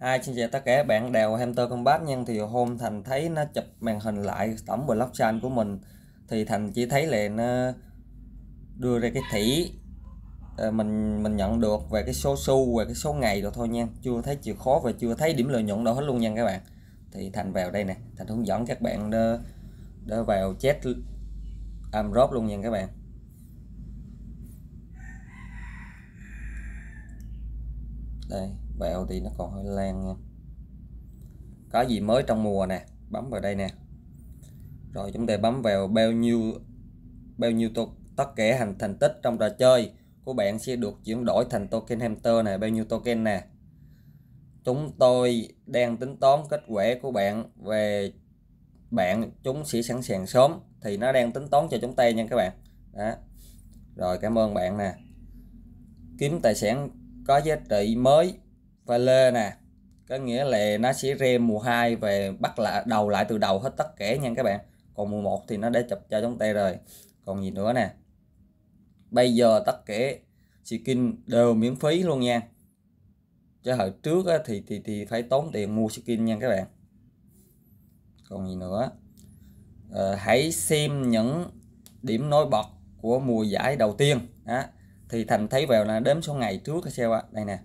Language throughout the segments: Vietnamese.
Hai xin chào tất cả bạn đều Hamster Combat nhưng thì hôm Thành thấy nó chụp màn hình lại tổng blockchain của mình thì Thành chỉ thấy là nó đưa ra cái thỉ ờ, mình mình nhận được về cái số xu và cái số ngày rồi thôi nha chưa thấy chịu khó và chưa thấy điểm lợi nhuận đâu hết luôn nha các bạn thì Thành vào đây nè Thành hướng dẫn các bạn đơ, đơ vào chat Amrop luôn nha các bạn đây thì nó còn hơi lan nha có gì mới trong mùa nè bấm vào đây nè rồi chúng ta bấm vào bao nhiêu bao nhiêu tục tất cả hành thành tích trong trò chơi của bạn sẽ được chuyển đổi thành token hamster này bao nhiêu token nè chúng tôi đang tính toán kết quả của bạn về bạn chúng sẽ sẵn sàng sớm thì nó đang tính toán cho chúng ta nha các bạn đó rồi cảm ơn bạn nè kiếm tài sản có giá trị mới lê nè có nghĩa là nó sẽ re mùa 2 về bắt lại đầu lại từ đầu hết tất cả nha các bạn còn mùa 1 thì nó đã chụp cho chúng ta rồi còn gì nữa nè bây giờ tất cả skin đều miễn phí luôn nha chứ hồi trước thì thì thì phải tốn tiền mua skin nha các bạn còn gì nữa à, hãy xem những điểm nổi bật của mùa giải đầu tiên đó thì thành thấy vào là đếm số ngày trước hay sao ạ đây nè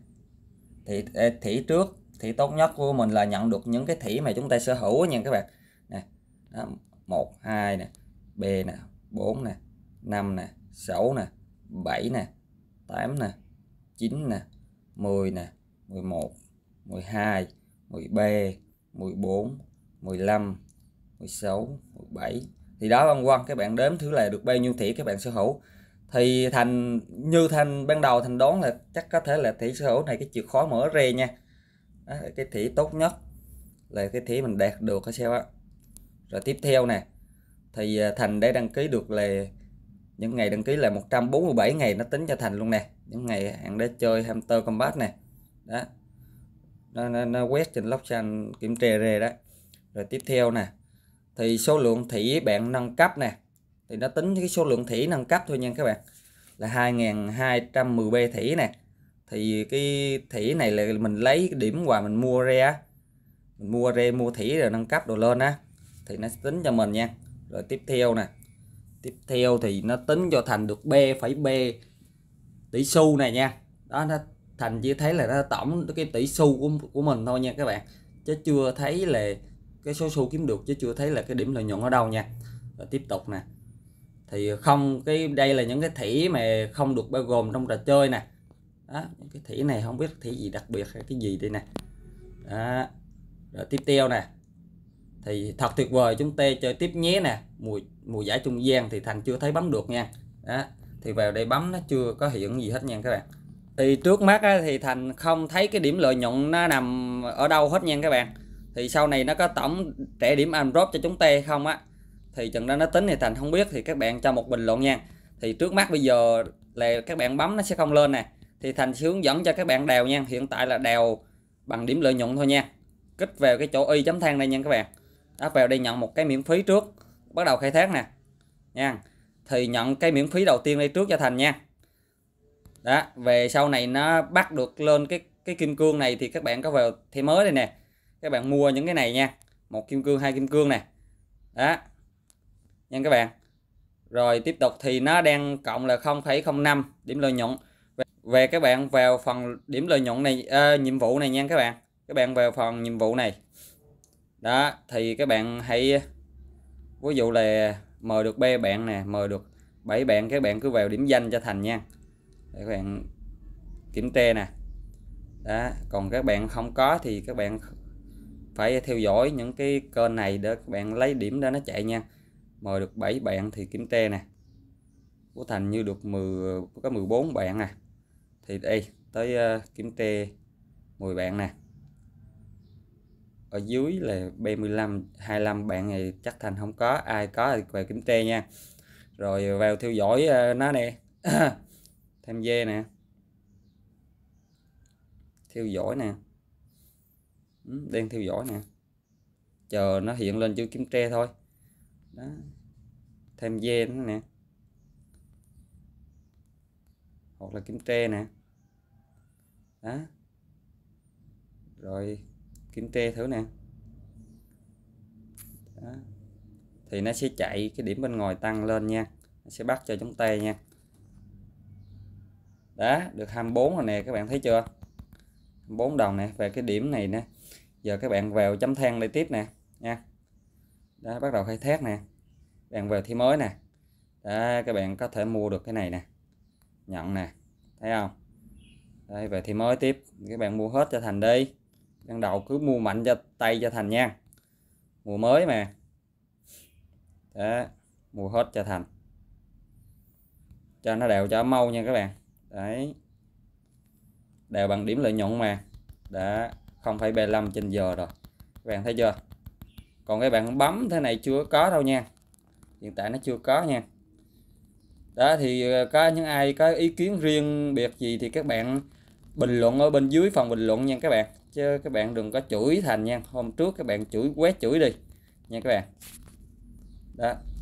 thì thỉ trước thì tốt nhất của mình là nhận được những cái thỉ mà chúng ta sở hữu nha các bạn nè đó, 1 2 nè B nè 4 nè 5 nè 6 nè 7 nè 8 nè 9 nè 10 nè 11 12 13 14 15 16 17 thì đó băng quan các bạn đếm thứ là được bao nhiêu thỉ các bạn sở hữu thì thành như thành ban đầu thành đoán là chắc có thể là thị sở này cái chìa khóa mở rè nha đó, cái thị tốt nhất là cái thị mình đạt được cái sao á rồi tiếp theo nè thì à, thành đã đăng ký được là những ngày đăng ký là 147 ngày nó tính cho thành luôn nè những ngày hạn để chơi hamster combat nè đó nó, nó, nó quét trên lóc kiểm tra rè đó rồi tiếp theo nè thì số lượng thị bạn nâng cấp nè thì nó tính cái số lượng thỉ nâng cấp thôi nha các bạn là 2210B thỉ nè thì cái thỉ này là mình lấy cái điểm quà mình mua re mình mua re mua thỉ rồi nâng cấp đồ lên á thì nó tính cho mình nha rồi tiếp theo nè tiếp theo thì nó tính cho thành được B phải B tỷ xu này nha đó nó thành chỉ thấy là nó tổng cái tỷ xu của, của mình thôi nha các bạn chứ chưa thấy là cái số xu kiếm được chứ chưa thấy là cái điểm lợi nhuận ở đâu nha rồi tiếp tục nè thì không cái đây là những cái thỉ mà không được bao gồm trong trò chơi nè đó, những cái thỉ này không biết thỉ gì đặc biệt hay cái gì đây nè đó. rồi tiếp theo nè thì thật tuyệt vời chúng ta chơi tiếp nhé nè mùa mùa giải trung gian thì thành chưa thấy bấm được nha đó thì vào đây bấm nó chưa có hiện gì hết nha các bạn thì trước mắt á, thì thành không thấy cái điểm lợi nhuận nó nằm ở đâu hết nha các bạn thì sau này nó có tổng trẻ điểm android cho chúng ta không á thì trận đó nó tính thì thành không biết thì các bạn cho một bình luận nha thì trước mắt bây giờ là các bạn bấm nó sẽ không lên nè thì thành sẽ hướng dẫn cho các bạn đèo nha hiện tại là đèo bằng điểm lợi nhuận thôi nha kích vào cái chỗ y chấm than đây nha các bạn áp vào đây nhận một cái miễn phí trước bắt đầu khai thác nè nha thì nhận cái miễn phí đầu tiên đây trước cho thành nha đó về sau này nó bắt được lên cái cái kim cương này thì các bạn có vào thế mới đây nè các bạn mua những cái này nha một kim cương hai kim cương nè đó nha các bạn rồi tiếp tục thì nó đang cộng là 0,05 điểm lợi nhuận về các bạn vào phần điểm lợi nhuận này à, nhiệm vụ này nha các bạn các bạn vào phần nhiệm vụ này đó thì các bạn hãy ví dụ là mời được B bạn nè mời được bảy bạn các bạn cứ vào điểm danh cho thành nha để các bạn kiểm tre nè đó còn các bạn không có thì các bạn phải theo dõi những cái kênh này để các bạn lấy điểm đó nó chạy nha mời được 7 bạn thì kiếm tre nè của thành như được 10 có 14 bạn à thì đây tới uh, kiểm tre 10 bạn nè ở dưới là B15 25 bạn này chắc thành không có ai có thì về kiếm tre nha rồi vào theo dõi uh, nó nè thêm dê nè theo dõi nè ừ, đang theo dõi nè chờ nó hiện lên chữ kiếm tre thôi đó thêm dê nữa nè hoặc là kiếm tre nè đó rồi kiếm tre thử nè đó. thì nó sẽ chạy cái điểm bên ngoài tăng lên nha nó sẽ bắt cho chúng tê nha đó được 24 rồi nè các bạn thấy chưa 4 đồng nè về cái điểm này nè giờ các bạn vào chấm than lại tiếp nè nha đó bắt đầu khai thác nè bạn về thi mới nè đó, các bạn có thể mua được cái này nè nhận nè thấy không đây về thi mới tiếp các bạn mua hết cho thành đi ban đầu cứ mua mạnh cho tay cho thành nha mùa mới mà đó mua hết cho thành cho nó đều cho mau nha các bạn đấy đều bằng điểm lợi nhuận mà đã 0,35 trên giờ rồi các bạn thấy chưa còn các bạn bấm thế này chưa có đâu nha hiện tại nó chưa có nha đó thì ờ, có những ai có ý kiến riêng biệt gì thì các bạn bình luận ở bên dưới phòng bình luận nha các bạn chứ các bạn đừng có chửi thành nha hôm trước các bạn chửi quét chửi đi nha các bạn đó